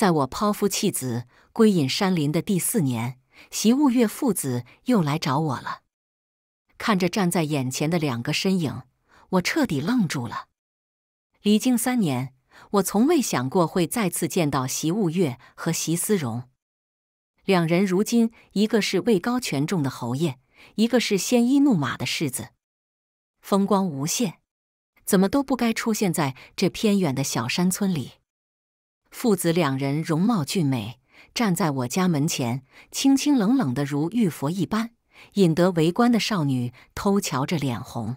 在我抛夫弃子、归隐山林的第四年，习物月父子又来找我了。看着站在眼前的两个身影，我彻底愣住了。离京三年，我从未想过会再次见到习物月和习思荣。两人如今一个是位高权重的侯爷，一个是鲜衣怒马的世子，风光无限，怎么都不该出现在这偏远的小山村里。父子两人容貌俊美，站在我家门前，清清冷冷的如玉佛一般，引得围观的少女偷瞧着脸红，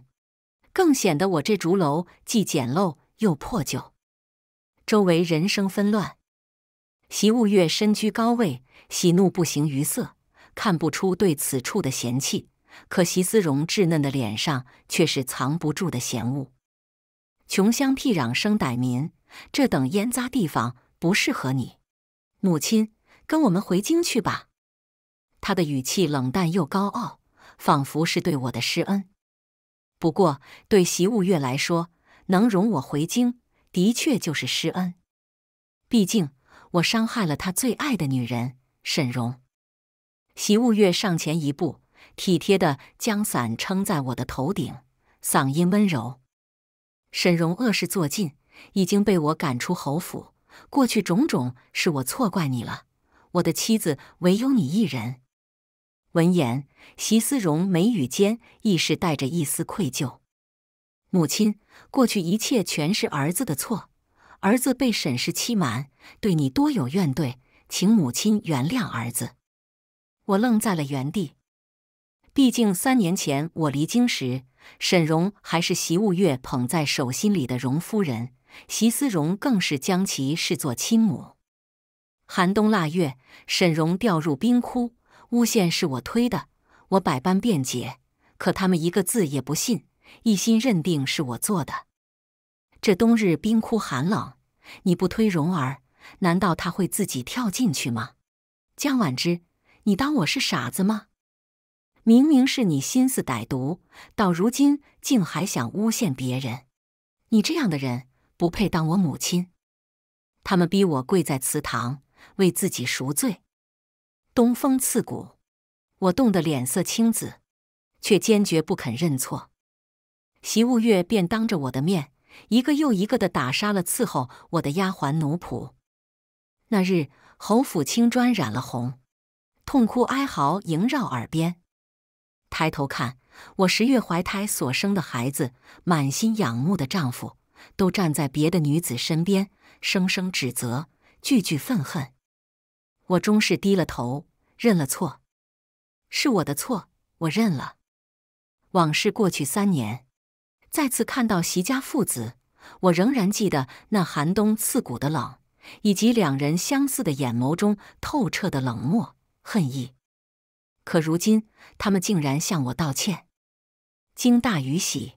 更显得我这竹楼既简陋又破旧。周围人声纷乱，席雾月身居高位，喜怒不形于色，看不出对此处的嫌弃；可席思荣稚嫩的脸上却是藏不住的嫌恶。穷乡僻壤生歹民，这等烟杂地方。不适合你，母亲，跟我们回京去吧。他的语气冷淡又高傲，仿佛是对我的施恩。不过对席物月来说，能容我回京，的确就是施恩。毕竟我伤害了他最爱的女人沈荣。席物月上前一步，体贴的将伞撑在我的头顶，嗓音温柔。沈荣恶事做尽，已经被我赶出侯府。过去种种是我错怪你了，我的妻子唯有你一人。闻言，席思荣眉宇间亦是带着一丝愧疚。母亲，过去一切全是儿子的错，儿子被沈氏欺瞒，对你多有怨怼，请母亲原谅儿子。我愣在了原地，毕竟三年前我离京时，沈荣还是席务月捧在手心里的荣夫人。席思荣更是将其视作亲母。寒冬腊月，沈荣掉入冰窟，诬陷是我推的，我百般辩解，可他们一个字也不信，一心认定是我做的。这冬日冰窟寒冷，你不推蓉儿，难道他会自己跳进去吗？江婉之，你当我是傻子吗？明明是你心思歹毒，到如今竟还想诬陷别人，你这样的人！不配当我母亲，他们逼我跪在祠堂为自己赎罪。东风刺骨，我冻得脸色青紫，却坚决不肯认错。席务月便当着我的面，一个又一个的打杀了伺候我的丫鬟奴仆。那日，侯府青砖染了红，痛哭哀嚎萦绕耳边。抬头看，我十月怀胎所生的孩子，满心仰慕的丈夫。都站在别的女子身边，声声指责，句句愤恨。我终是低了头，认了错，是我的错，我认了。往事过去三年，再次看到席家父子，我仍然记得那寒冬刺骨的冷，以及两人相似的眼眸中透彻的冷漠恨意。可如今，他们竟然向我道歉，惊大于喜。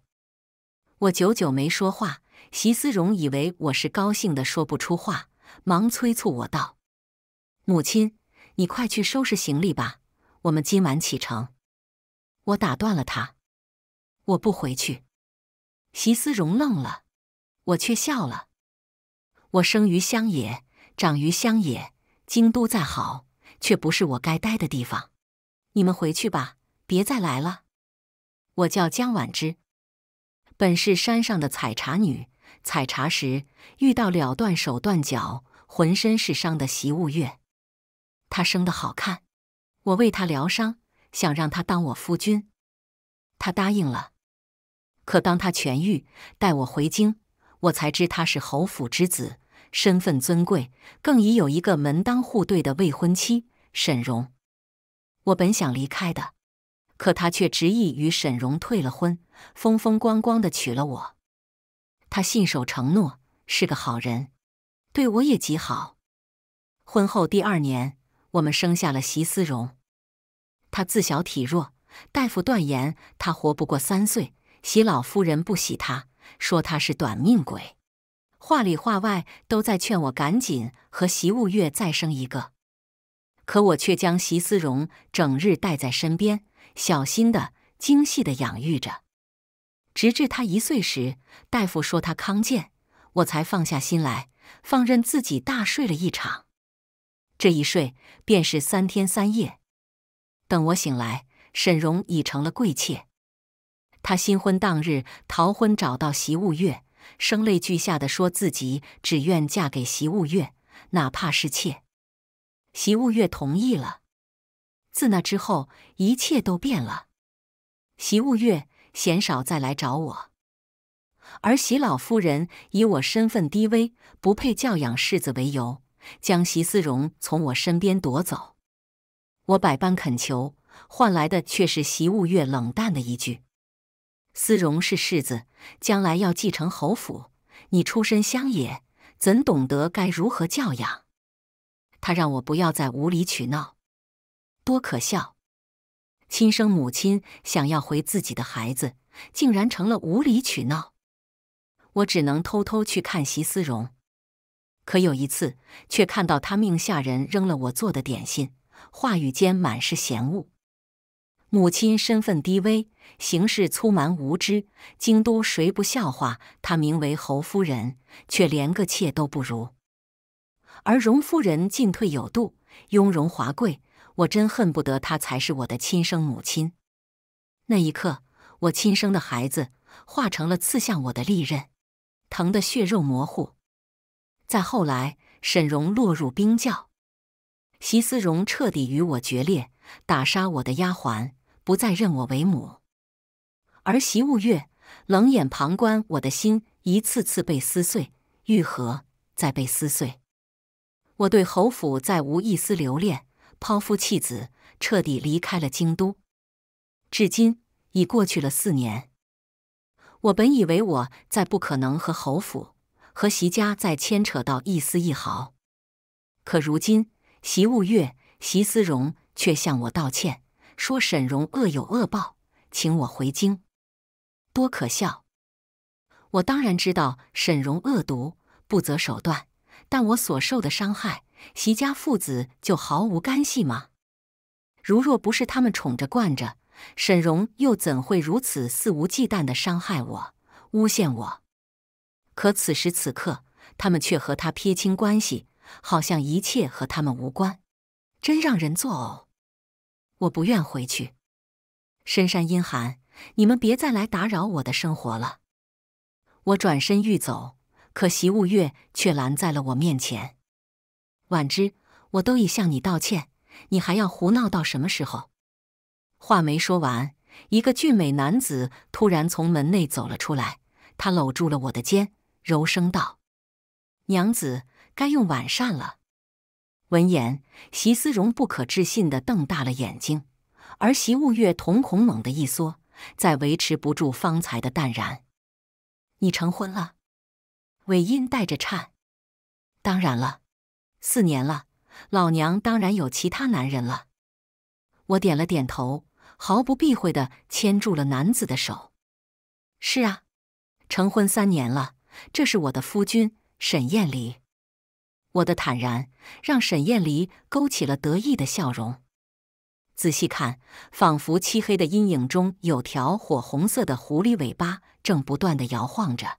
我久久没说话。席思荣以为我是高兴的说不出话，忙催促我道：“母亲，你快去收拾行李吧，我们今晚启程。”我打断了他：“我不回去。”席思荣愣了，我却笑了：“我生于乡野，长于乡野，京都再好，却不是我该待的地方。你们回去吧，别再来了。”我叫江婉之，本是山上的采茶女。采茶时遇到了断手断脚、浑身是伤的习物月，他生得好看，我为他疗伤，想让他当我夫君，他答应了。可当他痊愈，带我回京，我才知他是侯府之子，身份尊贵，更已有一个门当户对的未婚妻沈荣。我本想离开的，可他却执意与沈荣退了婚，风风光光的娶了我。他信守承诺，是个好人，对我也极好。婚后第二年，我们生下了席思荣。他自小体弱，大夫断言他活不过三岁。席老夫人不喜他，说他是短命鬼，话里话外都在劝我赶紧和席务月再生一个。可我却将席思荣整日带在身边，小心的、精细的养育着。直至他一岁时，大夫说他康健，我才放下心来，放任自己大睡了一场。这一睡便是三天三夜。等我醒来，沈荣已成了贵妾。他新婚当日逃婚，找到习务月，声泪俱下的说自己只愿嫁给习务月，哪怕是妾。习务月同意了。自那之后，一切都变了。习务月。鲜少再来找我，而席老夫人以我身份低微，不配教养世子为由，将席思荣从我身边夺走。我百般恳求，换来的却是席务月冷淡的一句：“思荣是世子，将来要继承侯府，你出身乡野，怎懂得该如何教养？”他让我不要再无理取闹，多可笑。亲生母亲想要回自己的孩子，竟然成了无理取闹。我只能偷偷去看席思荣，可有一次却看到他命下人扔了我做的点心，话语间满是嫌恶。母亲身份低微，行事粗蛮无知，京都谁不笑话她？名为侯夫人，却连个妾都不如。而荣夫人进退有度，雍容华贵。我真恨不得她才是我的亲生母亲。那一刻，我亲生的孩子化成了刺向我的利刃，疼得血肉模糊。再后来，沈蓉落入冰窖，席思荣彻底与我决裂，打杀我的丫鬟，不再认我为母。而席雾月冷眼旁观，我的心一次次被撕碎、愈合，再被撕碎。我对侯府再无一丝留恋。抛夫弃子，彻底离开了京都。至今已过去了四年。我本以为我再不可能和侯府、和席家再牵扯到一丝一毫，可如今席务月、席思荣却向我道歉，说沈荣恶有恶报，请我回京。多可笑！我当然知道沈荣恶毒、不择手段，但我所受的伤害。席家父子就毫无干系吗？如若不是他们宠着惯着，沈荣又怎会如此肆无忌惮的伤害我、诬陷我？可此时此刻，他们却和他撇清关系，好像一切和他们无关，真让人作呕！我不愿回去，深山阴寒，你们别再来打扰我的生活了。我转身欲走，可席物月却拦在了我面前。婉之，我都已向你道歉，你还要胡闹到什么时候？话没说完，一个俊美男子突然从门内走了出来，他搂住了我的肩，柔声道：“娘子，该用晚膳了。”闻言，席思荣不可置信地瞪大了眼睛，而席雾月瞳孔猛地一缩，再维持不住方才的淡然。“你成婚了？”尾音带着颤。“当然了。”四年了，老娘当然有其他男人了。我点了点头，毫不避讳的牵住了男子的手。是啊，成婚三年了，这是我的夫君沈燕离。我的坦然让沈燕离勾起了得意的笑容。仔细看，仿佛漆黑的阴影中有条火红色的狐狸尾巴，正不断的摇晃着。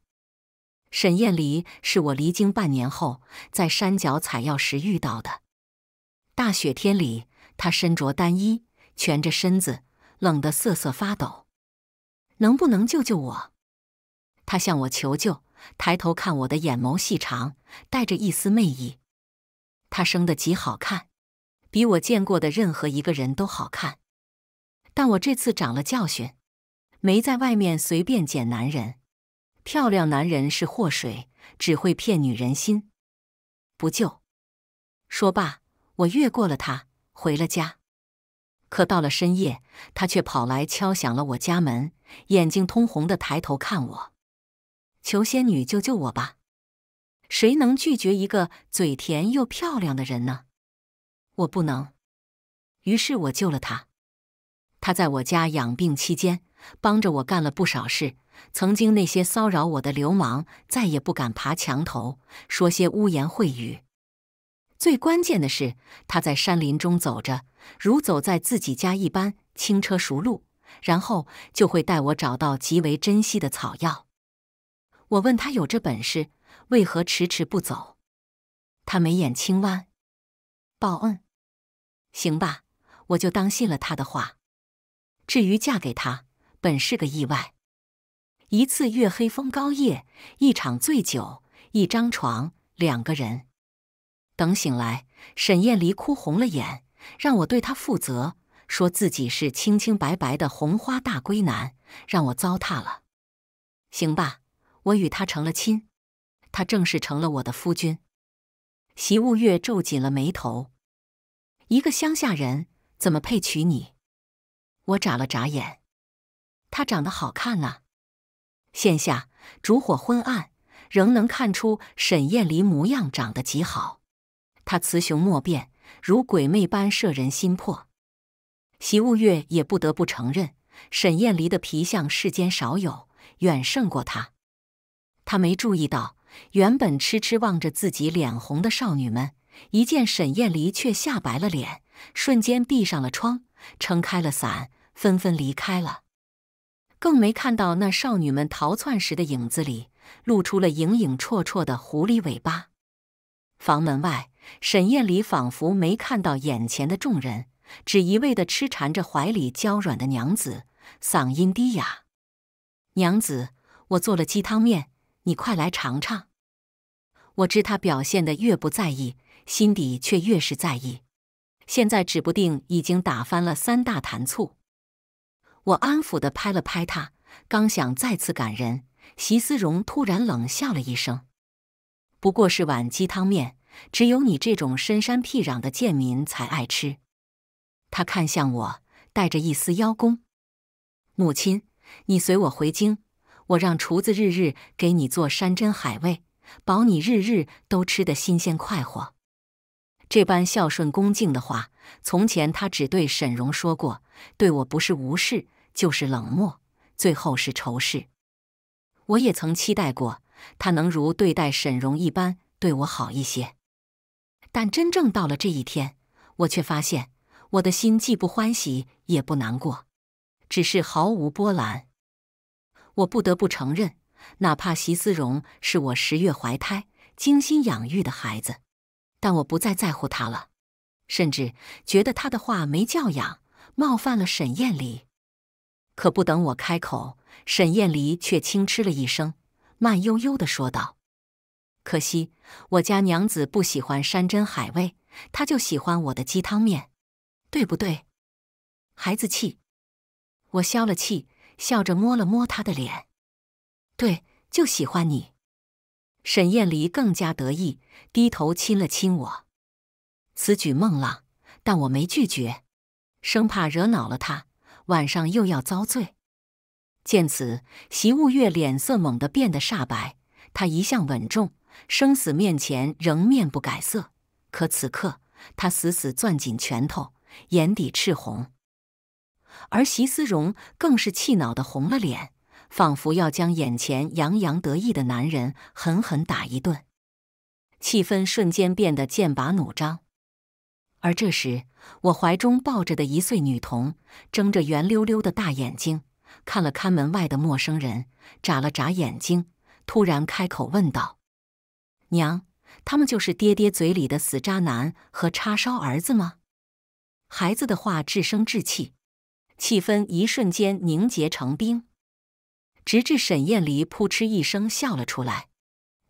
沈艳离是我离京半年后，在山脚采药时遇到的。大雪天里，他身着单衣，蜷着身子，冷得瑟瑟发抖。能不能救救我？他向我求救，抬头看我的眼眸细长，带着一丝媚意。他生得极好看，比我见过的任何一个人都好看。但我这次长了教训，没在外面随便捡男人。漂亮男人是祸水，只会骗女人心。不救。说罢，我越过了他，回了家。可到了深夜，他却跑来敲响了我家门，眼睛通红的抬头看我：“求仙女救救我吧！”谁能拒绝一个嘴甜又漂亮的人呢？我不能。于是我救了他。他在我家养病期间，帮着我干了不少事。曾经那些骚扰我的流氓再也不敢爬墙头说些污言秽语。最关键的是，他在山林中走着，如走在自己家一般轻车熟路，然后就会带我找到极为珍惜的草药。我问他有这本事，为何迟迟不走？他眉眼轻弯，报恩。行吧，我就当信了他的话。至于嫁给他，本是个意外。一次月黑风高夜，一场醉酒，一张床，两个人。等醒来，沈燕离哭红了眼，让我对她负责，说自己是清清白白的红花大闺男，让我糟蹋了。行吧，我与他成了亲，他正式成了我的夫君。席雾月皱紧了眉头，一个乡下人怎么配娶你？我眨了眨眼，他长得好看啦。现下烛火昏暗，仍能看出沈晏离模样长得极好。他雌雄莫辨，如鬼魅般摄人心魄。席雾月也不得不承认，沈晏离的皮相世间少有，远胜过他。他没注意到，原本痴痴望着自己脸红的少女们，一见沈晏离却吓白了脸，瞬间闭上了窗，撑开了伞，纷纷离开了。更没看到那少女们逃窜时的影子里露出了影影绰绰的狐狸尾巴。房门外，沈晏礼仿佛没看到眼前的众人，只一味的痴缠着怀里娇软的娘子，嗓音低哑：“娘子，我做了鸡汤面，你快来尝尝。”我知他表现得越不在意，心底却越是在意。现在指不定已经打翻了三大坛醋。我安抚地拍了拍他，刚想再次感人，席思荣突然冷笑了一声：“不过是碗鸡汤面，只有你这种深山僻壤的贱民才爱吃。”他看向我，带着一丝邀功：“母亲，你随我回京，我让厨子日日给你做山珍海味，保你日日都吃的新鲜快活。”这般孝顺恭敬的话，从前他只对沈荣说过，对我不是无视。就是冷漠，最后是仇视。我也曾期待过他能如对待沈荣一般对我好一些，但真正到了这一天，我却发现我的心既不欢喜也不难过，只是毫无波澜。我不得不承认，哪怕席思荣是我十月怀胎、精心养育的孩子，但我不再在乎他了，甚至觉得他的话没教养，冒犯了沈艳丽。可不等我开口，沈燕离却轻嗤了一声，慢悠悠的说道：“可惜我家娘子不喜欢山珍海味，她就喜欢我的鸡汤面，对不对？”孩子气，我消了气，笑着摸了摸他的脸：“对，就喜欢你。”沈燕离更加得意，低头亲了亲我。此举孟浪，但我没拒绝，生怕惹恼了他。晚上又要遭罪。见此，席务月脸色猛地变得煞白。他一向稳重，生死面前仍面不改色，可此刻他死死攥紧拳头，眼底赤红。而席思荣更是气恼的红了脸，仿佛要将眼前洋洋得意的男人狠狠打一顿。气氛瞬间变得剑拔弩张。而这时，我怀中抱着的一岁女童睁着圆溜溜的大眼睛，看了看门外的陌生人，眨了眨眼睛，突然开口问道：“娘，他们就是爹爹嘴里的死渣男和叉烧儿子吗？”孩子的话掷声掷气，气氛一瞬间凝结成冰，直至沈艳离扑哧一声笑了出来。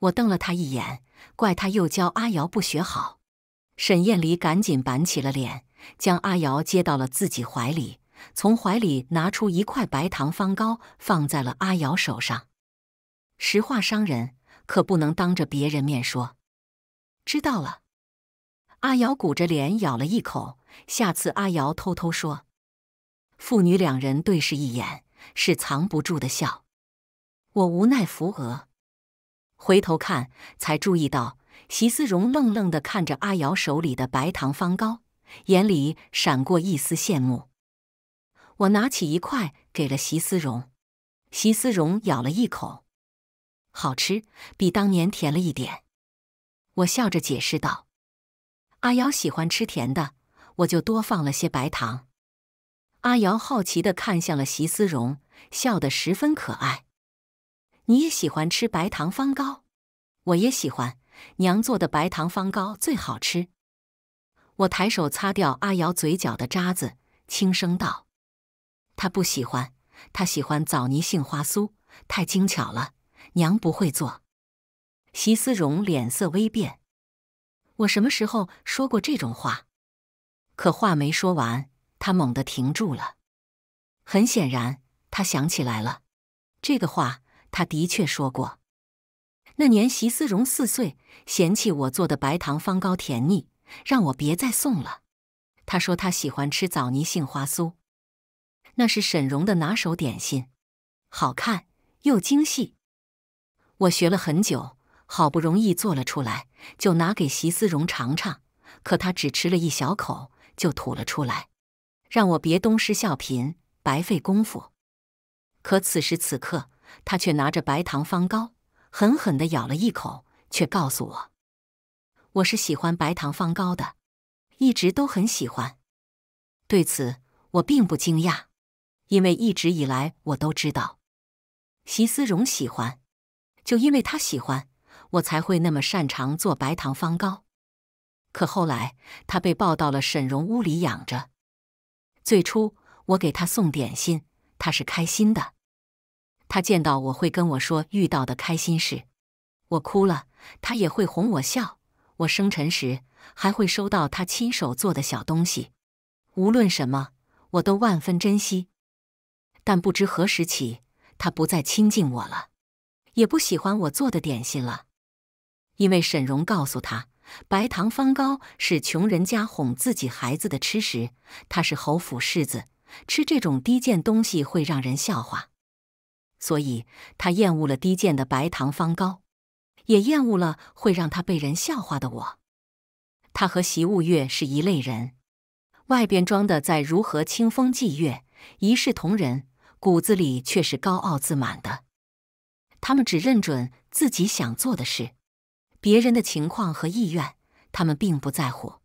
我瞪了他一眼，怪他又教阿瑶不学好。沈艳离赶紧板起了脸，将阿瑶接到了自己怀里，从怀里拿出一块白糖方糕，放在了阿瑶手上。实话伤人，可不能当着别人面说。知道了。阿瑶鼓着脸咬了一口。下次阿瑶偷偷说。父女两人对视一眼，是藏不住的笑。我无奈扶额，回头看，才注意到。席思荣愣愣的看着阿瑶手里的白糖方糕，眼里闪过一丝羡慕。我拿起一块给了席思荣，席思荣咬了一口，好吃，比当年甜了一点。我笑着解释道：“阿瑶喜欢吃甜的，我就多放了些白糖。”阿瑶好奇的看向了席思荣，笑得十分可爱。“你也喜欢吃白糖方糕？”“我也喜欢。”娘做的白糖方糕最好吃，我抬手擦掉阿瑶嘴角的渣子，轻声道：“她不喜欢，她喜欢枣泥杏花酥，太精巧了，娘不会做。”席思荣脸色微变，我什么时候说过这种话？可话没说完，他猛地停住了。很显然，他想起来了，这个话他的确说过。那年，席思荣四岁，嫌弃我做的白糖方糕甜腻，让我别再送了。他说他喜欢吃枣泥杏花酥，那是沈荣的拿手点心，好看又精细。我学了很久，好不容易做了出来，就拿给席思荣尝尝。可他只吃了一小口就吐了出来，让我别东施效颦，白费功夫。可此时此刻，他却拿着白糖方糕。狠狠地咬了一口，却告诉我：“我是喜欢白糖方糕的，一直都很喜欢。”对此，我并不惊讶，因为一直以来我都知道席思荣喜欢。就因为他喜欢，我才会那么擅长做白糖方糕。可后来，他被抱到了沈荣屋里养着。最初，我给他送点心，他是开心的。他见到我会跟我说遇到的开心事，我哭了，他也会哄我笑。我生辰时还会收到他亲手做的小东西，无论什么，我都万分珍惜。但不知何时起，他不再亲近我了，也不喜欢我做的点心了，因为沈荣告诉他，白糖方糕是穷人家哄自己孩子的吃食，他是侯府世子，吃这种低贱东西会让人笑话。所以他厌恶了低贱的白糖方糕，也厌恶了会让他被人笑话的我。他和习物月是一类人，外边装的再如何清风霁月、一视同仁，骨子里却是高傲自满的。他们只认准自己想做的事，别人的情况和意愿，他们并不在乎。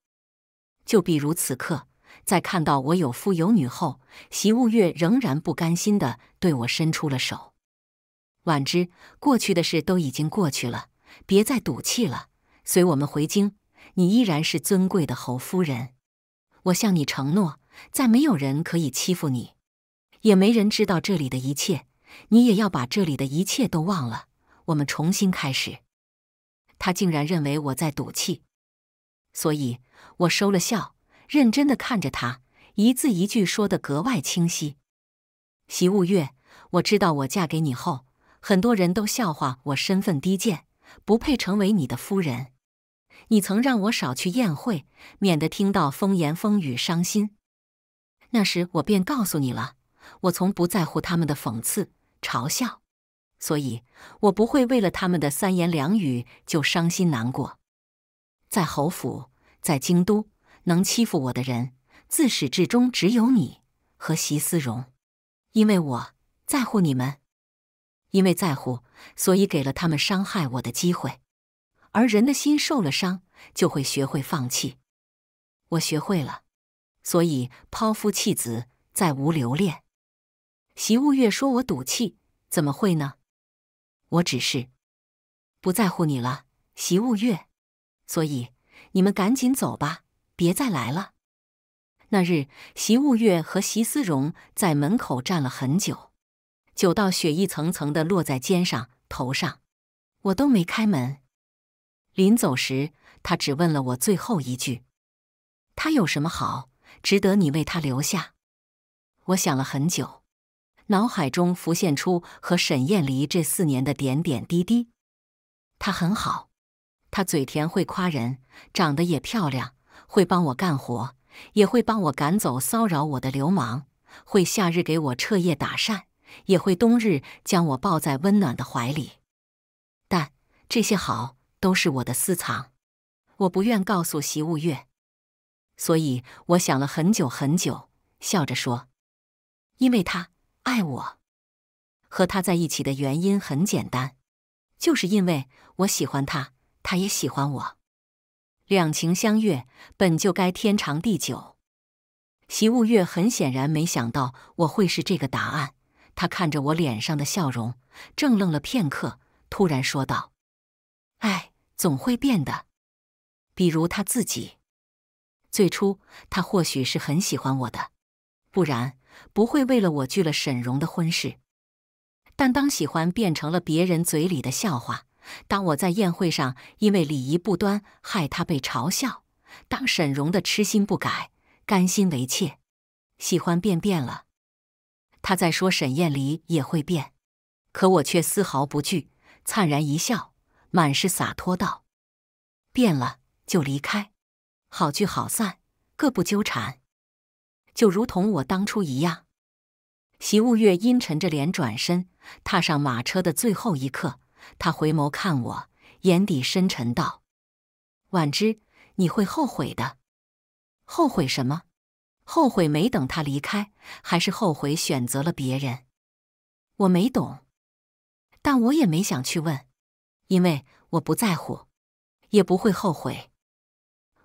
就比如此刻，在看到我有夫有女后，习物月仍然不甘心的对我伸出了手。婉之，过去的事都已经过去了，别再赌气了。随我们回京，你依然是尊贵的侯夫人。我向你承诺，再没有人可以欺负你，也没人知道这里的一切。你也要把这里的一切都忘了，我们重新开始。他竟然认为我在赌气，所以我收了笑，认真的看着他，一字一句说的格外清晰。席物月，我知道我嫁给你后。很多人都笑话我身份低贱，不配成为你的夫人。你曾让我少去宴会，免得听到风言风语伤心。那时我便告诉你了，我从不在乎他们的讽刺嘲笑，所以我不会为了他们的三言两语就伤心难过。在侯府，在京都，能欺负我的人，自始至终只有你和席思荣，因为我在乎你们。因为在乎，所以给了他们伤害我的机会。而人的心受了伤，就会学会放弃。我学会了，所以抛夫弃子，再无留恋。席物月说我赌气，怎么会呢？我只是不在乎你了，席物月。所以你们赶紧走吧，别再来了。那日，席物月和席思荣在门口站了很久。九道雪一层层的落在肩上、头上，我都没开门。临走时，他只问了我最后一句：“他有什么好，值得你为他留下？”我想了很久，脑海中浮现出和沈艳离这四年的点点滴滴。他很好，他嘴甜会夸人，长得也漂亮，会帮我干活，也会帮我赶走骚扰我的流氓，会夏日给我彻夜打扇。也会冬日将我抱在温暖的怀里，但这些好都是我的私藏，我不愿告诉席物月。所以我想了很久很久，笑着说：“因为他爱我，和他在一起的原因很简单，就是因为我喜欢他，他也喜欢我，两情相悦，本就该天长地久。”席物月很显然没想到我会是这个答案。他看着我脸上的笑容，怔愣了片刻，突然说道：“哎，总会变的。比如他自己，最初他或许是很喜欢我的，不然不会为了我拒了沈荣的婚事。但当喜欢变成了别人嘴里的笑话，当我在宴会上因为礼仪不端害他被嘲笑，当沈荣的痴心不改，甘心为妾，喜欢变变了。”他在说沈燕离也会变，可我却丝毫不惧，灿然一笑，满是洒脱道：“变了就离开，好聚好散，各不纠缠，就如同我当初一样。”习务月阴沉着脸转身踏上马车的最后一刻，他回眸看我，眼底深沉道：“婉之，你会后悔的，后悔什么？”后悔没等他离开，还是后悔选择了别人。我没懂，但我也没想去问，因为我不在乎，也不会后悔。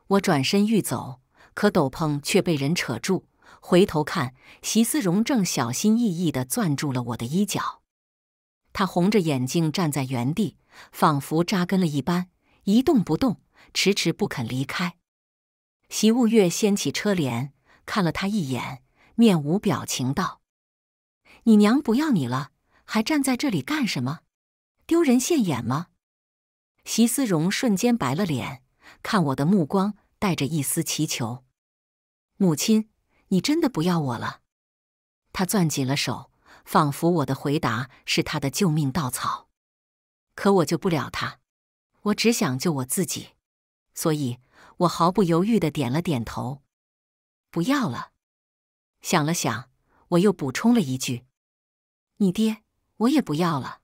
我转身欲走，可斗篷却被人扯住。回头看，席思荣正小心翼翼的攥住了我的衣角。他红着眼睛站在原地，仿佛扎根了一般，一动不动，迟迟不肯离开。席物月掀起车帘。看了他一眼，面无表情道：“你娘不要你了，还站在这里干什么？丢人现眼吗？”席思荣瞬间白了脸，看我的目光带着一丝祈求：“母亲，你真的不要我了？”他攥紧了手，仿佛我的回答是他的救命稻草。可我救不了他，我只想救我自己，所以我毫不犹豫的点了点头。不要了。想了想，我又补充了一句：“你爹，我也不要了。”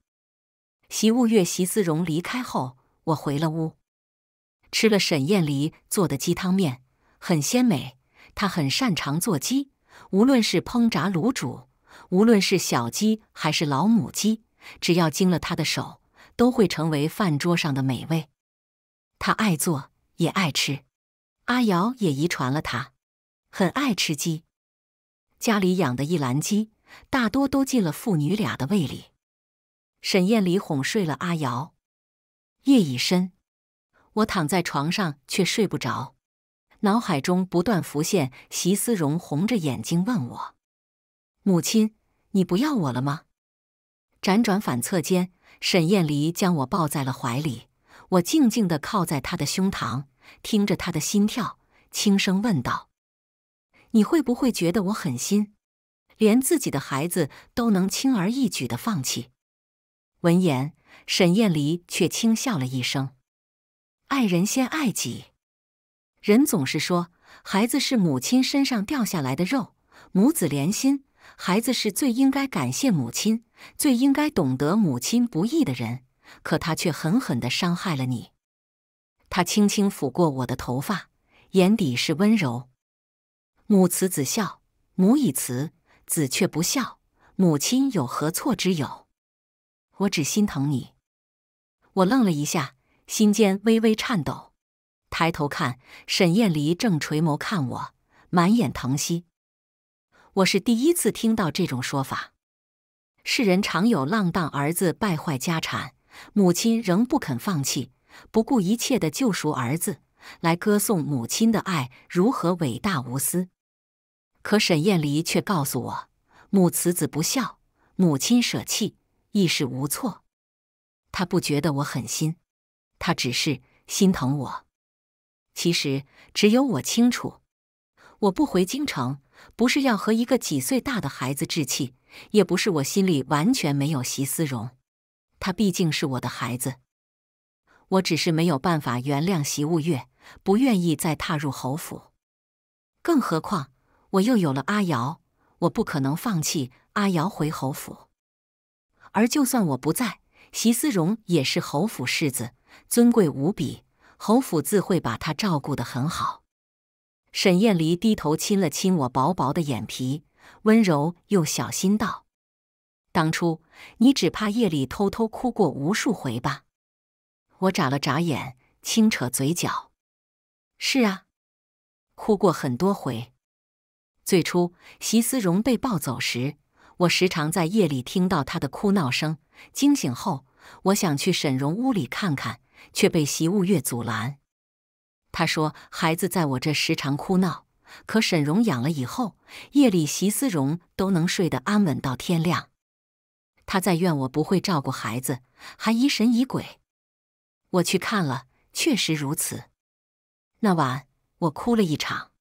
习务月、习思荣离开后，我回了屋，吃了沈艳离做的鸡汤面，很鲜美。他很擅长做鸡，无论是烹炸、卤煮，无论是小鸡还是老母鸡，只要经了他的手，都会成为饭桌上的美味。他爱做，也爱吃。阿瑶也遗传了他。很爱吃鸡，家里养的一篮鸡，大多都进了父女俩的胃里。沈燕离哄睡了阿瑶，夜已深，我躺在床上却睡不着，脑海中不断浮现席思荣红着眼睛问我：“母亲，你不要我了吗？”辗转反侧间，沈艳离将我抱在了怀里，我静静的靠在他的胸膛，听着他的心跳，轻声问道。你会不会觉得我狠心，连自己的孩子都能轻而易举的放弃？闻言，沈燕离却轻笑了一声：“爱人先爱己。人总是说，孩子是母亲身上掉下来的肉，母子连心，孩子是最应该感谢母亲、最应该懂得母亲不易的人。可他却狠狠的伤害了你。”他轻轻抚过我的头发，眼底是温柔。母慈子孝，母以慈，子却不孝，母亲有何错之有？我只心疼你。我愣了一下，心间微微颤抖，抬头看，沈晏离正垂眸看我，满眼疼惜。我是第一次听到这种说法。世人常有浪荡儿子败坏家产，母亲仍不肯放弃，不顾一切的救赎儿子。来歌颂母亲的爱如何伟大无私，可沈晏离却告诉我，母慈子不孝，母亲舍弃亦是无错。他不觉得我狠心，他只是心疼我。其实只有我清楚，我不回京城，不是要和一个几岁大的孩子置气，也不是我心里完全没有席思荣。他毕竟是我的孩子。我只是没有办法原谅席雾月。不愿意再踏入侯府，更何况我又有了阿瑶，我不可能放弃阿瑶回侯府。而就算我不在，席思荣也是侯府世子，尊贵无比，侯府自会把他照顾得很好。沈燕离低头亲了亲我薄薄的眼皮，温柔又小心道：“当初你只怕夜里偷偷哭过无数回吧？”我眨了眨眼，轻扯嘴角。是啊，哭过很多回。最初席思荣被抱走时，我时常在夜里听到他的哭闹声，惊醒后，我想去沈荣屋里看看，却被席雾月阻拦。他说：“孩子在我这时常哭闹，可沈荣养了以后，夜里席思荣都能睡得安稳到天亮。”他在怨我不会照顾孩子，还疑神疑鬼。我去看了，确实如此。那晚我哭了一场，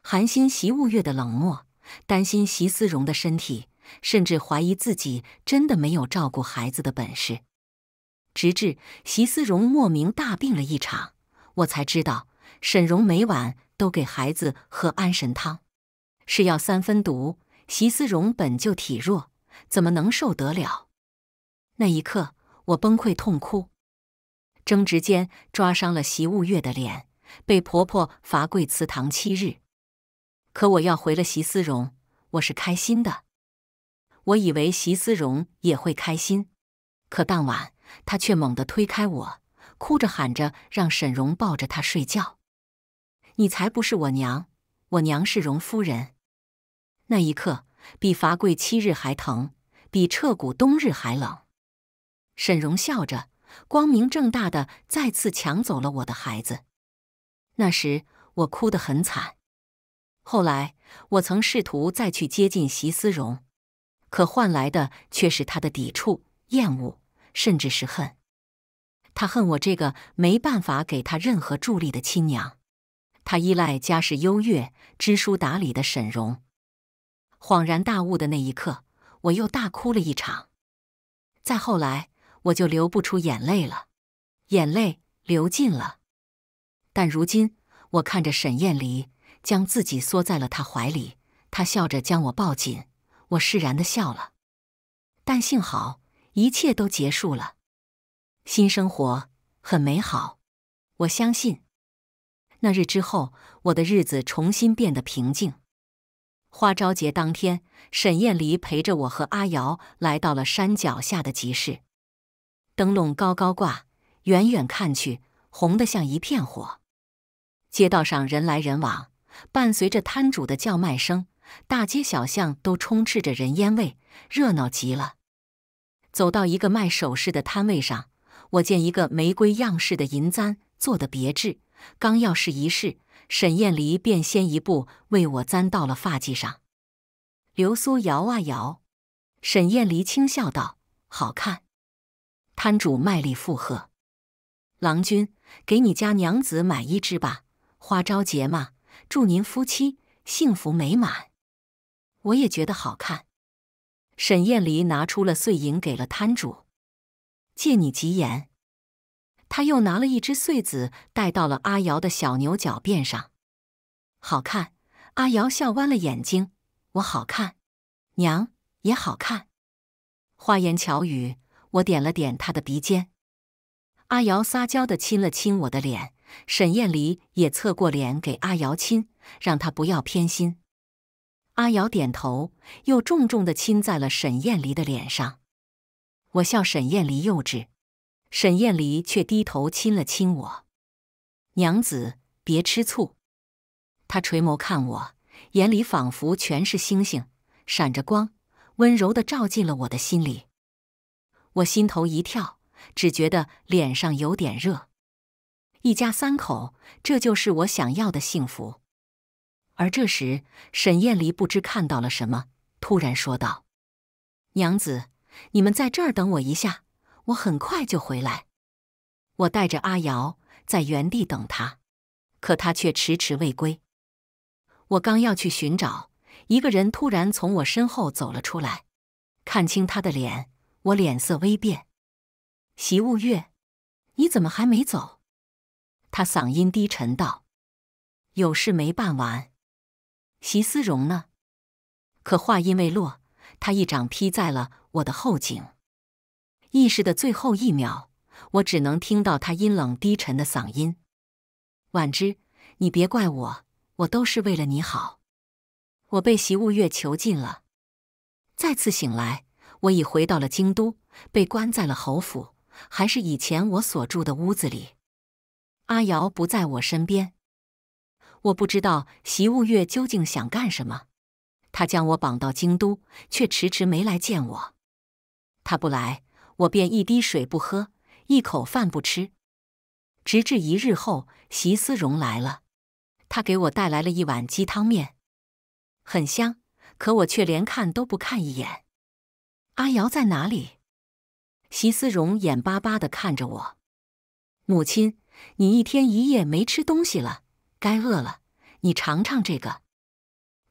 寒心席物月的冷漠，担心席思荣的身体，甚至怀疑自己真的没有照顾孩子的本事。直至席思荣莫名大病了一场，我才知道沈荣每晚都给孩子喝安神汤，是药三分毒，席思荣本就体弱，怎么能受得了？那一刻我崩溃痛哭，争执间抓伤了席物月的脸。被婆婆罚跪祠堂七日，可我要回了席思荣，我是开心的。我以为席思荣也会开心，可当晚她却猛地推开我，哭着喊着让沈蓉抱着她睡觉。你才不是我娘，我娘是荣夫人。那一刻比罚跪七日还疼，比彻骨冬日还冷。沈蓉笑着，光明正大的再次抢走了我的孩子。那时我哭得很惨。后来我曾试图再去接近席思荣，可换来的却是他的抵触、厌恶，甚至是恨。他恨我这个没办法给他任何助力的亲娘。他依赖家世优越、知书达理的沈荣。恍然大悟的那一刻，我又大哭了一场。再后来，我就流不出眼泪了，眼泪流尽了。但如今，我看着沈燕离将自己缩在了他怀里，他笑着将我抱紧，我释然的笑了。但幸好，一切都结束了。新生活很美好，我相信。那日之后，我的日子重新变得平静。花朝节当天，沈燕离陪着我和阿瑶来到了山脚下的集市，灯笼高高挂，远远看去，红的像一片火。街道上人来人往，伴随着摊主的叫卖声，大街小巷都充斥着人烟味，热闹极了。走到一个卖首饰的摊位上，我见一个玫瑰样式的银簪做的别致，刚要试一试，沈晏离便先一步为我簪到了发髻上。流苏摇啊摇，沈晏离轻笑道：“好看。”摊主卖力附和：“郎君，给你家娘子买一只吧。”花朝节嘛，祝您夫妻幸福美满。我也觉得好看。沈艳离拿出了碎银，给了摊主，借你吉言。他又拿了一只穗子，戴到了阿瑶的小牛角辫上。好看！阿瑶笑弯了眼睛。我好看，娘也好看。花言巧语。我点了点她的鼻尖。阿瑶撒娇的亲了亲我的脸。沈燕离也侧过脸给阿瑶亲，让她不要偏心。阿瑶点头，又重重的亲在了沈燕离的脸上。我笑沈燕离幼稚，沈燕离却低头亲了亲我：“娘子，别吃醋。”他垂眸看我，眼里仿佛全是星星，闪着光，温柔的照进了我的心里。我心头一跳，只觉得脸上有点热。一家三口，这就是我想要的幸福。而这时，沈燕离不知看到了什么，突然说道：“娘子，你们在这儿等我一下，我很快就回来。”我带着阿瑶在原地等他，可他却迟迟未归。我刚要去寻找，一个人突然从我身后走了出来。看清他的脸，我脸色微变：“席务月，你怎么还没走？”他嗓音低沉道：“有事没办完？席思荣呢？”可话音未落，他一掌劈在了我的后颈。意识的最后一秒，我只能听到他阴冷低沉的嗓音：“婉之，你别怪我，我都是为了你好。”我被席物月囚禁了。再次醒来，我已回到了京都，被关在了侯府，还是以前我所住的屋子里。阿瑶不在我身边，我不知道席务月究竟想干什么。他将我绑到京都，却迟迟没来见我。他不来，我便一滴水不喝，一口饭不吃，直至一日后，席思荣来了。他给我带来了一碗鸡汤面，很香，可我却连看都不看一眼。阿瑶在哪里？席思荣眼巴巴地看着我，母亲。你一天一夜没吃东西了，该饿了。你尝尝这个。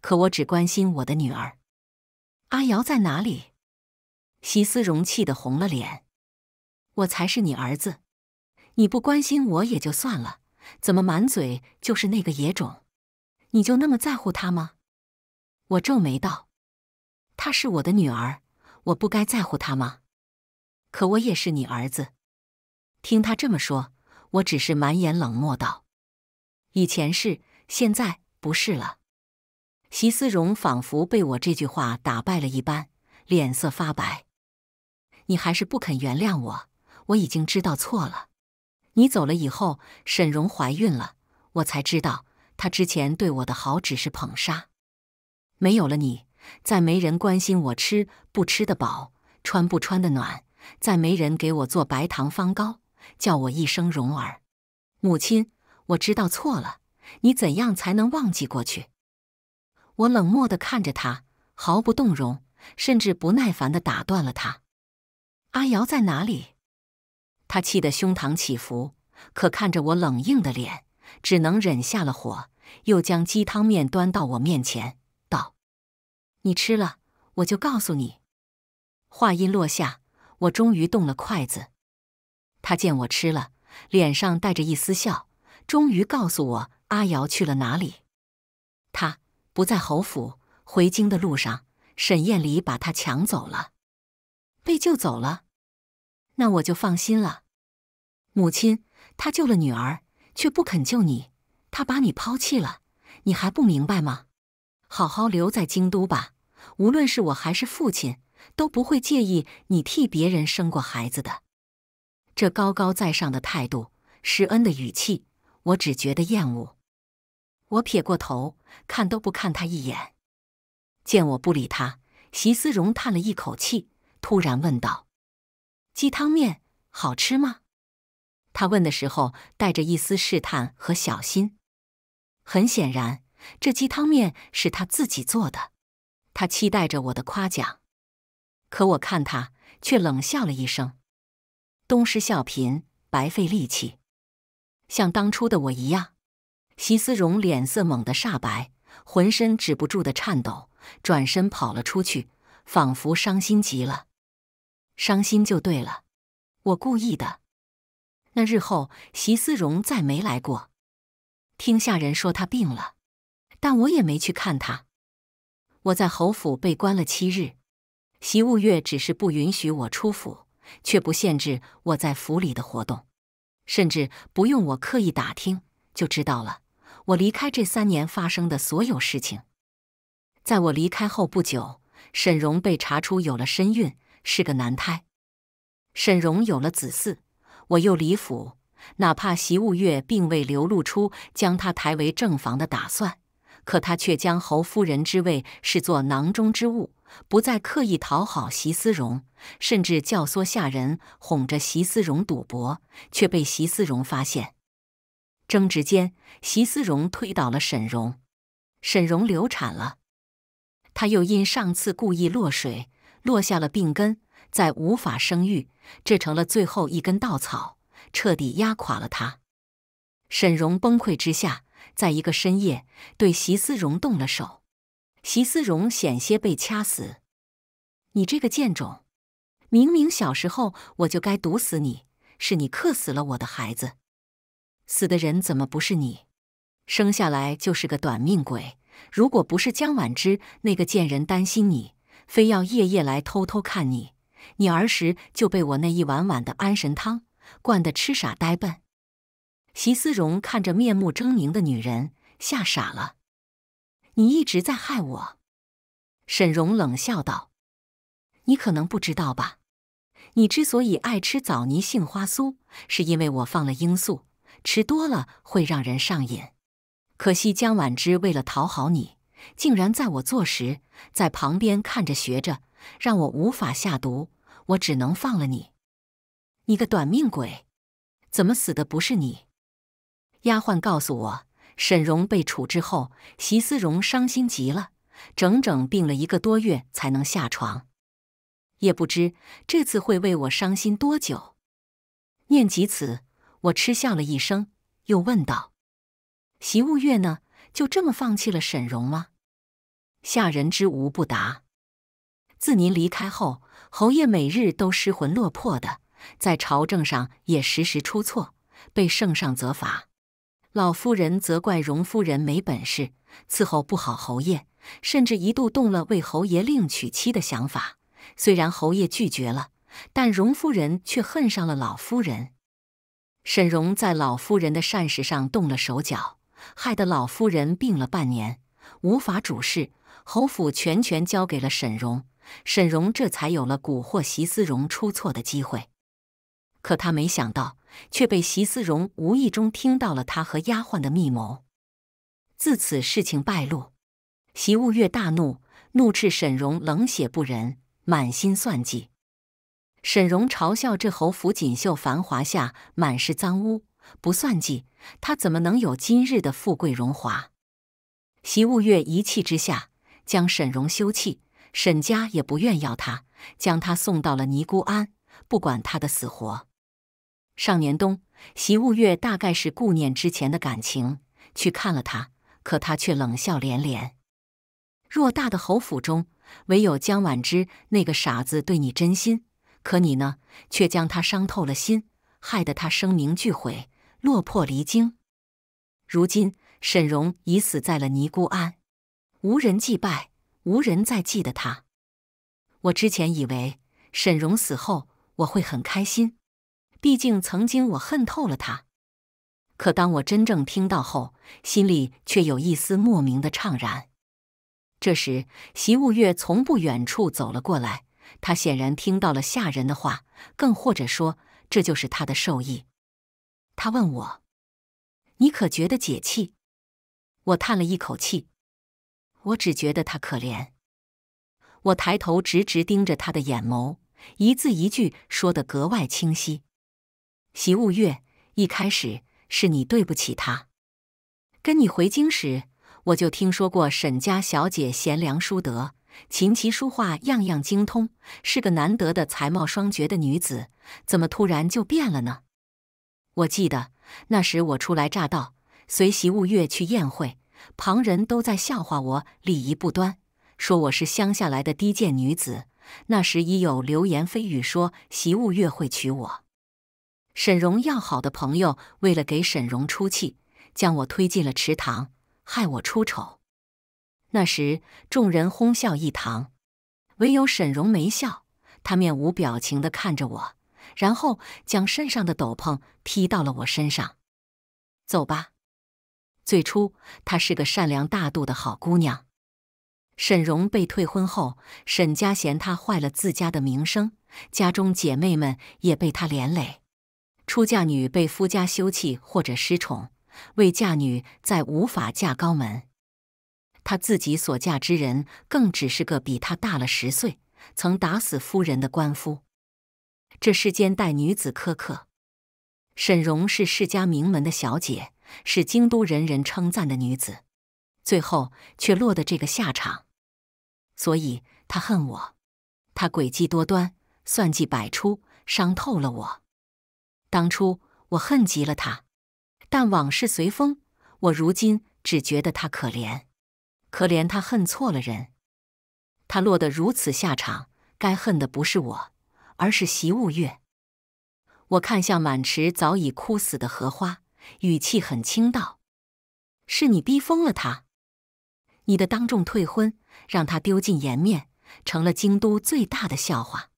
可我只关心我的女儿。阿瑶在哪里？席思荣气得红了脸。我才是你儿子。你不关心我也就算了，怎么满嘴就是那个野种？你就那么在乎他吗？我皱眉道：“她是我的女儿，我不该在乎她吗？可我也是你儿子。”听他这么说。我只是满眼冷漠道：“以前是，现在不是了。”席思荣仿佛被我这句话打败了一般，脸色发白。你还是不肯原谅我，我已经知道错了。你走了以后，沈荣怀孕了，我才知道她之前对我的好只是捧杀。没有了你，再没人关心我吃不吃得饱，穿不穿得暖，再没人给我做白糖方糕。叫我一声蓉儿，母亲，我知道错了。你怎样才能忘记过去？我冷漠的看着他，毫不动容，甚至不耐烦的打断了他：“阿瑶在哪里？”他气得胸膛起伏，可看着我冷硬的脸，只能忍下了火，又将鸡汤面端到我面前，道：“你吃了，我就告诉你。”话音落下，我终于动了筷子。他见我吃了，脸上带着一丝笑，终于告诉我阿瑶去了哪里。他不在侯府，回京的路上，沈晏离把他抢走了，被救走了。那我就放心了。母亲，他救了女儿，却不肯救你，他把你抛弃了，你还不明白吗？好好留在京都吧，无论是我还是父亲，都不会介意你替别人生过孩子的。这高高在上的态度，施恩的语气，我只觉得厌恶。我撇过头，看都不看他一眼。见我不理他，席思荣叹了一口气，突然问道：“鸡汤面好吃吗？”他问的时候带着一丝试探和小心。很显然，这鸡汤面是他自己做的，他期待着我的夸奖。可我看他，却冷笑了一声。东施效颦，白费力气。像当初的我一样，席思荣脸色猛地煞白，浑身止不住的颤抖，转身跑了出去，仿佛伤心极了。伤心就对了，我故意的。那日后，席思荣再没来过。听下人说他病了，但我也没去看他。我在侯府被关了七日，席务月只是不允许我出府。却不限制我在府里的活动，甚至不用我刻意打听就知道了。我离开这三年发生的所有事情，在我离开后不久，沈荣被查出有了身孕，是个男胎。沈荣有了子嗣，我又离府，哪怕习务月并未流露出将他抬为正房的打算。可他却将侯夫人之位视作囊中之物，不再刻意讨好席思荣，甚至教唆下人哄着席思荣赌博，却被席思荣发现。争执间，席思荣推倒了沈荣，沈荣流产了。他又因上次故意落水，落下了病根，再无法生育，这成了最后一根稻草，彻底压垮了他。沈荣崩溃之下。在一个深夜，对席思荣动了手，席思荣险些被掐死。你这个贱种！明明小时候我就该毒死你，是你克死了我的孩子。死的人怎么不是你？生下来就是个短命鬼。如果不是江晚之那个贱人担心你，非要夜夜来偷偷看你，你儿时就被我那一碗碗的安神汤灌得痴傻呆笨。席思荣看着面目狰狞的女人，吓傻了。你一直在害我，沈荣冷笑道：“你可能不知道吧？你之所以爱吃枣泥杏花酥，是因为我放了罂粟，吃多了会让人上瘾。可惜江婉之为了讨好你，竟然在我做时在旁边看着学着，让我无法下毒。我只能放了你，你个短命鬼，怎么死的不是你？”丫鬟告诉我，沈荣被处置后，席思荣伤心极了，整整病了一个多月才能下床。也不知这次会为我伤心多久。念及此，我嗤笑了一声，又问道：“席务月呢？就这么放弃了沈荣吗？”下人之无不答。自您离开后，侯爷每日都失魂落魄的，在朝政上也时时出错，被圣上责罚。老夫人责怪荣夫人没本事，伺候不好侯爷，甚至一度动了为侯爷另娶妻的想法。虽然侯爷拒绝了，但荣夫人却恨上了老夫人。沈荣在老夫人的膳食上动了手脚，害得老夫人病了半年，无法主事，侯府全权交给了沈荣。沈荣这才有了蛊惑席思荣出错的机会。可他没想到，却被席思荣无意中听到了他和丫鬟的密谋。自此事情败露，席务月大怒，怒斥沈荣冷血不仁，满心算计。沈荣嘲笑这侯府锦绣繁华下满是脏污，不算计，他怎么能有今日的富贵荣华？席务月一气之下将沈荣休弃，沈家也不愿要他，将他送到了尼姑庵，不管他的死活。上年冬，习雾月大概是顾念之前的感情，去看了他，可他却冷笑连连。偌大的侯府中，唯有江晚之那个傻子对你真心，可你呢，却将他伤透了心，害得他声名俱毁，落魄离京。如今沈荣已死在了尼姑庵，无人祭拜，无人再记得他。我之前以为沈荣死后我会很开心。毕竟，曾经我恨透了他。可当我真正听到后，心里却有一丝莫名的怅然。这时，席雾月从不远处走了过来。他显然听到了下人的话，更或者说，这就是他的授意。他问我：“你可觉得解气？”我叹了一口气。我只觉得他可怜。我抬头，直直盯着他的眼眸，一字一句说的格外清晰。习物月一开始是你对不起他。跟你回京时，我就听说过沈家小姐贤良淑德，琴棋书画样样精通，是个难得的才貌双绝的女子。怎么突然就变了呢？我记得那时我初来乍到，随习物月去宴会，旁人都在笑话我礼仪不端，说我是乡下来的低贱女子。那时已有流言蜚语说习物月会娶我。沈荣要好的朋友为了给沈荣出气，将我推进了池塘，害我出丑。那时众人哄笑一堂，唯有沈荣没笑，她面无表情的看着我，然后将身上的斗篷披到了我身上。走吧。最初她是个善良大度的好姑娘。沈荣被退婚后，沈家嫌她坏了自家的名声，家中姐妹们也被她连累。出嫁女被夫家休弃或者失宠，未嫁女再无法嫁高门。她自己所嫁之人，更只是个比她大了十岁、曾打死夫人的官夫。这世间待女子苛刻。沈荣是世家名门的小姐，是京都人人称赞的女子，最后却落得这个下场。所以她恨我，她诡计多端，算计百出，伤透了我。当初我恨极了他，但往事随风。我如今只觉得他可怜，可怜他恨错了人，他落得如此下场。该恨的不是我，而是席雾月。我看向满池早已枯死的荷花，语气很轻道：“是你逼疯了他，你的当众退婚让他丢尽颜面，成了京都最大的笑话。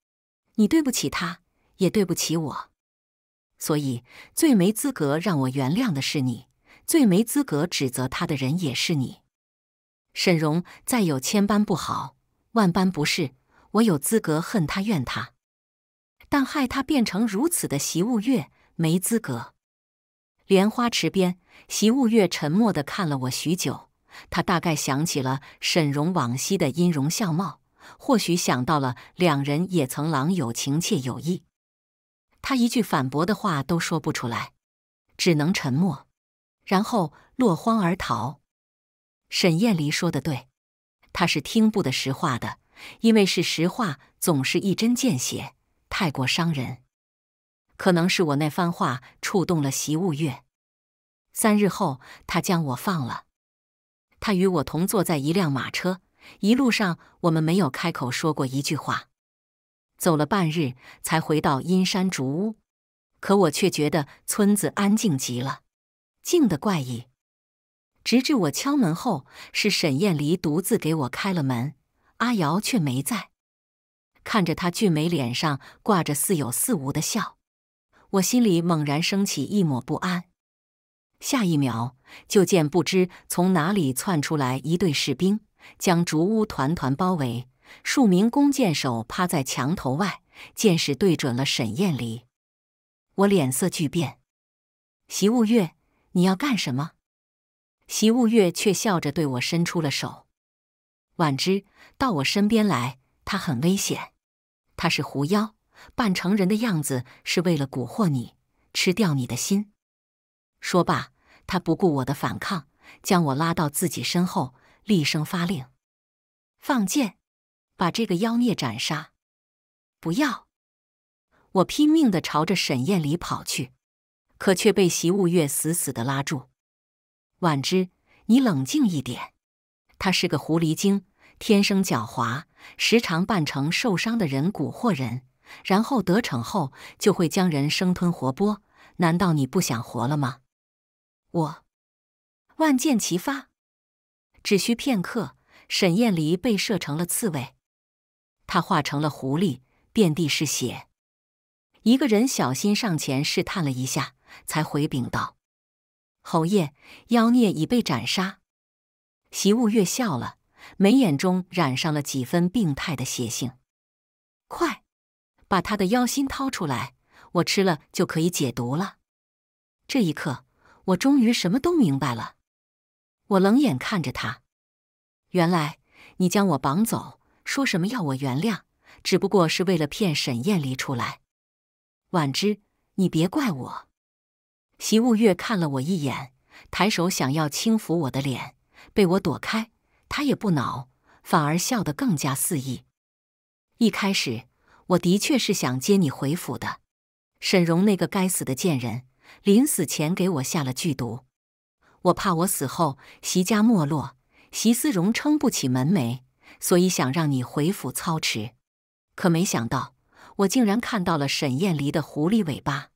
你对不起他，也对不起我。”所以，最没资格让我原谅的是你，最没资格指责他的人也是你。沈荣再有千般不好，万般不是，我有资格恨他怨他，但害他变成如此的习务月，没资格。莲花池边，习务月沉默的看了我许久，他大概想起了沈荣往昔的音容笑貌，或许想到了两人也曾郎有情妾有意。他一句反驳的话都说不出来，只能沉默，然后落荒而逃。沈晏离说的对，他是听不得实话的，因为是实话，总是一针见血，太过伤人。可能是我那番话触动了席务月。三日后，他将我放了。他与我同坐在一辆马车，一路上我们没有开口说过一句话。走了半日，才回到阴山竹屋。可我却觉得村子安静极了，静的怪异。直至我敲门后，是沈燕离独自给我开了门，阿瑶却没在。看着她俊美脸上挂着似有似无的笑，我心里猛然升起一抹不安。下一秒，就见不知从哪里窜出来一队士兵，将竹屋团团包围。数名弓箭手趴在墙头外，箭矢对准了沈燕离。我脸色剧变：“席物月，你要干什么？”席物月却笑着对我伸出了手：“婉之，到我身边来。他很危险，他是狐妖，扮成人的样子是为了蛊惑你，吃掉你的心。”说罢，他不顾我的反抗，将我拉到自己身后，厉声发令：“放箭！”把这个妖孽斩杀！不要！我拼命的朝着沈燕离跑去，可却被习雾月死死的拉住。婉之，你冷静一点。他是个狐狸精，天生狡猾，时常扮成受伤的人蛊惑人，然后得逞后就会将人生吞活剥。难道你不想活了吗？我万箭齐发，只需片刻，沈燕离被射成了刺猬。他化成了狐狸，遍地是血。一个人小心上前试探了一下，才回禀道：“侯爷，妖孽已被斩杀。”习雾月笑了，眉眼中染上了几分病态的邪性。快，把他的妖心掏出来，我吃了就可以解毒了。这一刻，我终于什么都明白了。我冷眼看着他，原来你将我绑走。说什么要我原谅，只不过是为了骗沈晏离出来。婉之，你别怪我。席务月看了我一眼，抬手想要轻抚我的脸，被我躲开。他也不恼，反而笑得更加肆意。一开始，我的确是想接你回府的。沈荣那个该死的贱人，临死前给我下了剧毒。我怕我死后，席家没落，席思荣撑不起门楣。所以想让你回府操持，可没想到我竟然看到了沈燕离的狐狸尾巴。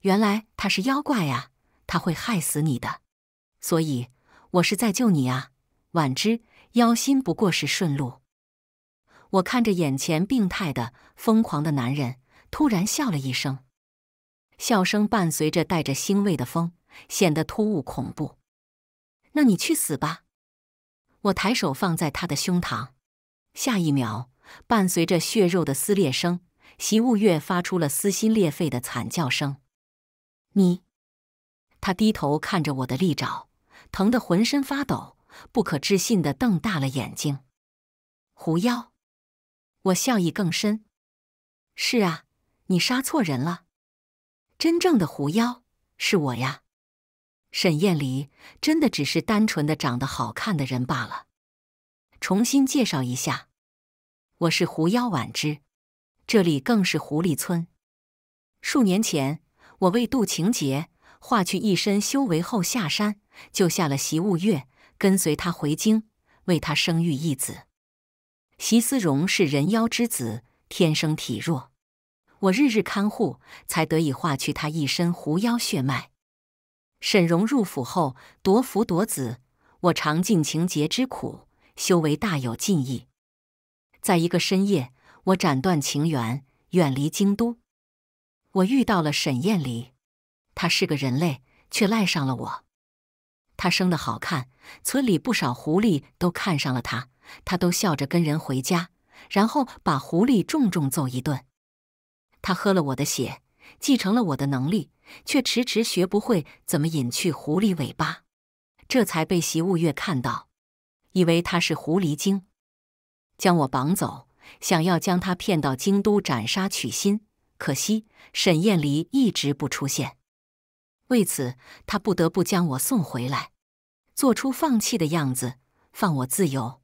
原来他是妖怪啊！他会害死你的，所以我是在救你啊，婉之。妖心不过是顺路。我看着眼前病态的、疯狂的男人，突然笑了一声，笑声伴随着带着腥味的风，显得突兀恐怖。那你去死吧！我抬手放在他的胸膛，下一秒，伴随着血肉的撕裂声，席雾月发出了撕心裂肺的惨叫声。你，他低头看着我的利爪，疼得浑身发抖，不可置信的瞪大了眼睛。狐妖，我笑意更深。是啊，你杀错人了，真正的狐妖是我呀。沈燕离真的只是单纯的长得好看的人罢了。重新介绍一下，我是狐妖婉之，这里更是狐狸村。数年前，我为渡情劫，化去一身修为后下山，救下了席雾月，跟随他回京，为他生育一子。席思荣是人妖之子，天生体弱，我日日看护，才得以化去他一身狐妖血脉。沈蓉入府后夺夫夺子，我尝尽情劫之苦，修为大有进益。在一个深夜，我斩断情缘，远离京都。我遇到了沈燕离，他是个人类，却赖上了我。他生得好看，村里不少狐狸都看上了他，他都笑着跟人回家，然后把狐狸重重揍一顿。他喝了我的血。继承了我的能力，却迟迟学不会怎么隐去狐狸尾巴，这才被习物月看到，以为他是狐狸精，将我绑走，想要将他骗到京都斩杀取心。可惜沈燕离一直不出现，为此他不得不将我送回来，做出放弃的样子，放我自由，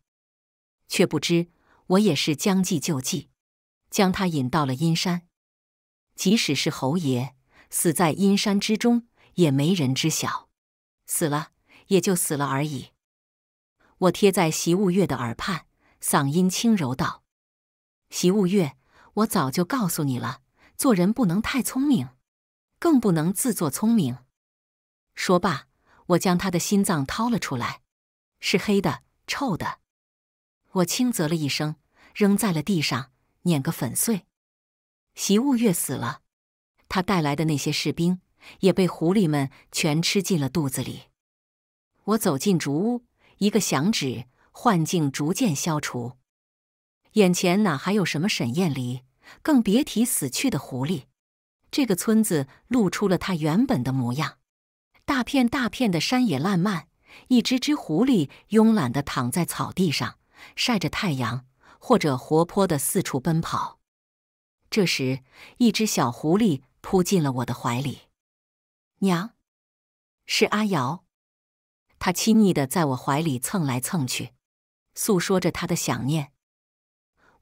却不知我也是将计就计，将他引到了阴山。即使是侯爷死在阴山之中，也没人知晓。死了也就死了而已。我贴在席雾月的耳畔，嗓音轻柔道：“席雾月，我早就告诉你了，做人不能太聪明，更不能自作聪明。”说罢，我将他的心脏掏了出来，是黑的、臭的。我轻啧了一声，扔在了地上，碾个粉碎。习物月死了，他带来的那些士兵也被狐狸们全吃进了肚子里。我走进竹屋，一个响指，幻境逐渐消除，眼前哪还有什么沈燕离，更别提死去的狐狸。这个村子露出了它原本的模样，大片大片的山野烂漫，一只只狐狸慵懒的躺在草地上晒着太阳，或者活泼的四处奔跑。这时，一只小狐狸扑进了我的怀里。娘，是阿瑶，她亲昵的在我怀里蹭来蹭去，诉说着她的想念。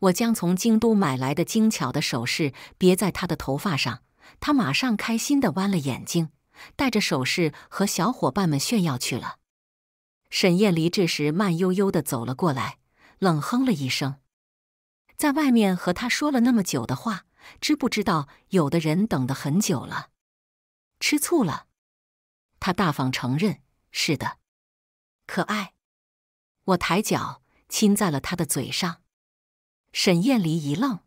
我将从京都买来的精巧的首饰别在她的头发上，她马上开心的弯了眼睛，带着首饰和小伙伴们炫耀去了。沈燕离这时慢悠悠的走了过来，冷哼了一声。在外面和他说了那么久的话，知不知道？有的人等得很久了，吃醋了。他大方承认：“是的，可爱。”我抬脚亲在了他的嘴上。沈艳离一愣，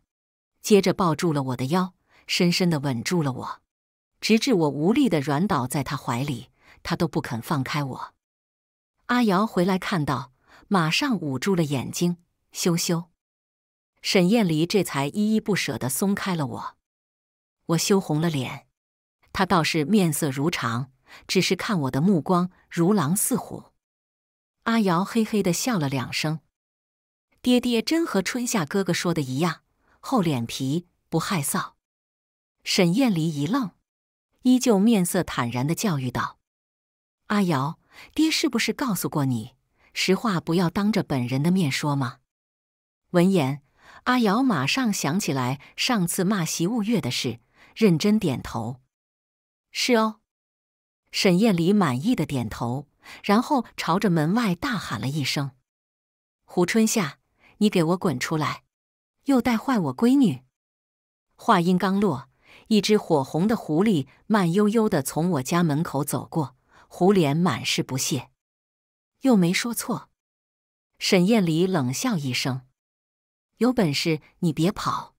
接着抱住了我的腰，深深的吻住了我，直至我无力的软倒在他怀里，他都不肯放开我。阿瑶回来看到，马上捂住了眼睛，羞羞。沈燕离这才依依不舍的松开了我，我羞红了脸，他倒是面色如常，只是看我的目光如狼似虎。阿瑶嘿嘿的笑了两声，爹爹真和春夏哥哥说的一样，厚脸皮不害臊。沈燕离一愣，依旧面色坦然的教育道：“阿瑶，爹是不是告诉过你，实话不要当着本人的面说吗？”闻言。阿瑶马上想起来上次骂席物月的事，认真点头：“是哦。”沈燕离满意的点头，然后朝着门外大喊了一声：“胡春夏，你给我滚出来！又带坏我闺女！”话音刚落，一只火红的狐狸慢悠悠的从我家门口走过，狐脸满是不屑：“又没说错。”沈燕离冷笑一声。有本事你别跑！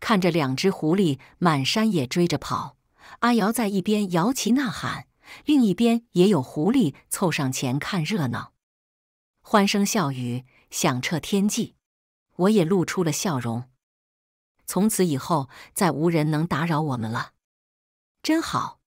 看着两只狐狸满山野追着跑，阿瑶在一边摇旗呐喊，另一边也有狐狸凑上前看热闹，欢声笑语响彻天际。我也露出了笑容。从此以后，再无人能打扰我们了，真好。